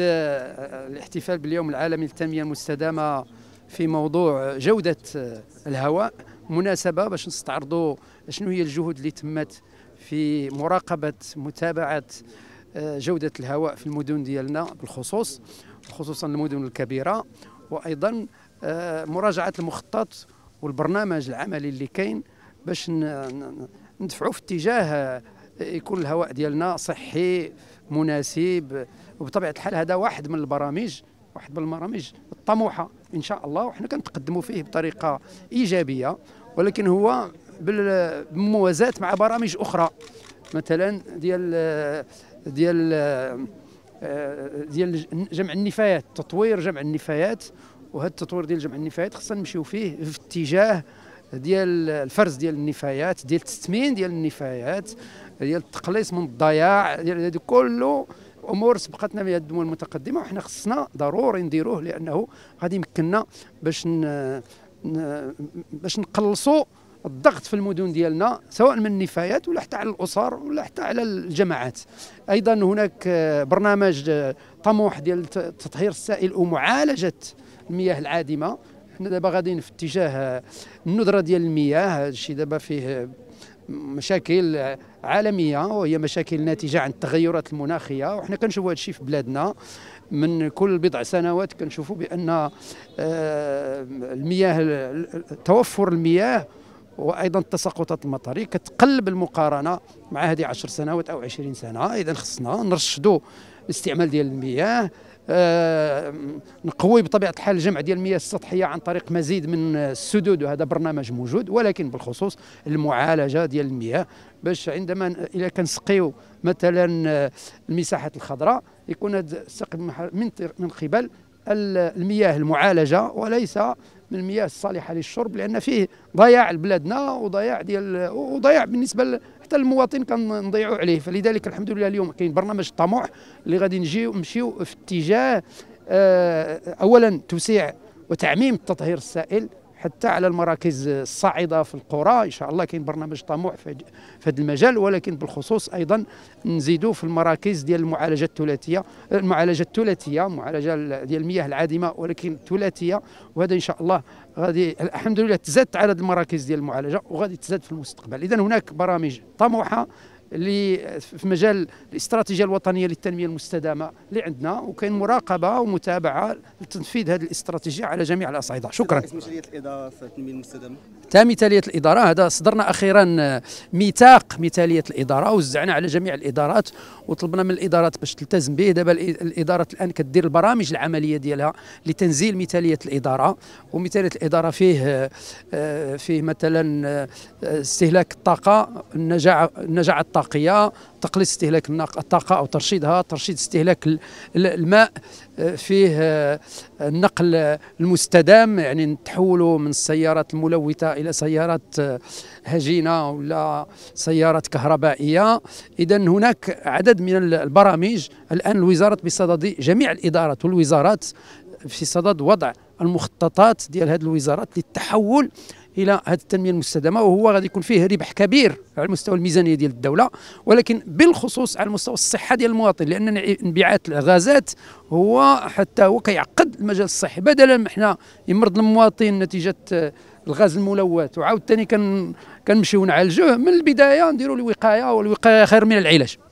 آه، آه، الاحتفال باليوم العالمي للتنمية المستدامة في موضوع آه، جودة الهواء مناسبة باش نستعرضوا شنو هي الجهود اللي تمت في مراقبة متابعة جودة الهواء في المدن ديالنا بالخصوص خصوصا المدن الكبيرة وأيضا مراجعة المخطط والبرنامج العملي اللي كاين باش ندفعوا في اتجاه يكون الهواء ديالنا صحي مناسب وبطبيعه الحال هذا واحد من البرامج واحد من البرامج الطموحه ان شاء الله وحنا كنتقدموا فيه بطريقه ايجابيه ولكن هو بالموازاه مع برامج اخرى مثلا ديال ديال آه، ديال جمع النفايات تطوير جمع النفايات وهذا التطوير ديال جمع النفايات خصنا نمشيو فيه في اتجاه ديال الفرز ديال النفايات ديال التثمين ديال النفايات ديال التقليص من الضياع ديال هذا كله امور سبقتنا بها الدول المتقدمه وحنا خصنا ضروري نديروه لانه غادي يمكننا باش ن... ن... باش نقلصوا الضغط في المدن ديالنا سواء من النفايات ولا حتى على الاسر ولا حتى على الجماعات ايضا هناك برنامج طموح ديال تطهير السائل ومعالجه المياه العادمه حنا دابا غاديين في اتجاه آه، الندره ديال المياه هذا الشيء دابا فيه آه، مشاكل عالميه وهي مشاكل ناتجه عن التغيرات المناخيه وحنا كنشوفوا هذا الشيء في بلادنا من كل بضع سنوات كنشوفوا بان آه، المياه توفر المياه وايضا التساقطات المطريه كتقلب المقارنه مع هذه 10 سنوات او 20 سنه اذا خصنا نرشدوا الاستعمال ديال المياه آه نقوي بطبيعه الحال الجمع ديال المياه السطحيه عن طريق مزيد من السدود وهذا برنامج موجود ولكن بالخصوص المعالجه ديال المياه باش عندما الى كنسقيو مثلا آه، المساحات الخضراء يكون هذا السقي من من قبل المياه المعالجه وليس من المياه الصالحه للشرب لان فيه ضياع لبلادنا وضياع ديال وضياع بالنسبه حتى المواطن كنضيعوا عليه فلذلك الحمد لله اليوم كاين برنامج طموح اللي غادي نجيو نمشيو في اتجاه آه، اولا توسيع وتعميم التطهير السائل حتى على المراكز الصاعده في القرى ان شاء الله كاين برنامج طموح في هذا المجال ولكن بالخصوص ايضا نزيدوا في المراكز ديال المعالجه الثلاثيه المعالجه الثلاثيه معالجه ديال المياه العادمه ولكن الثلاثيه وهذا ان شاء الله غادي الحمد لله تزادت عدد المراكز ديال المعالجه وغادي تزاد في المستقبل اذا هناك برامج طموحه اللي في مجال الاستراتيجيه الوطنيه للتنميه المستدامه اللي عندنا وكاين مراقبه ومتابعه لتنفيذ هذه الاستراتيجيه على جميع الاصعده شكرا مسؤوليه الاداره في التنميه المستدامه تا مثاليه الاداره هذا صدرنا اخيرا آه، ميثاق مثاليه الاداره وزعنا على جميع الادارات وطلبنا من الادارات باش تلتزم به دابا الادارات الان كدير البرامج العمليه ديالها لتنزيل مثاليه الاداره ومثاليه الاداره فيه آه، آه، فيه مثلا استهلاك الطاقه النجاعه النجاعه الطاقه الطاقيه تقليل استهلاك الطاقه او ترشيدها ترشيد استهلاك الماء آه، فيه آه، النقل المستدام يعني نتحولوا من السيارات الملوثه الى سيارات آه، هجينه ولا سيارات كهربائيه اذا هناك عدد من البرامج الان الوزارات بصدد جميع الادارات والوزارات في صدد وضع المخططات ديال هذه الوزارات للتحول الى هذه التنميه المستدامه وهو غادي يكون فيه ربح كبير على مستوى الميزانيه ديال الدوله ولكن بالخصوص على مستوى الصحه ديال المواطن لان انبعاث الغازات هو حتى هو كيعقد المجال الصحي بدلا ما حنا يمرض المواطن نتيجه الغاز الملوث وعاود ثاني كنمشيو نعالجوه من البدايه نديروا الوقايه والوقايه خير من العلاج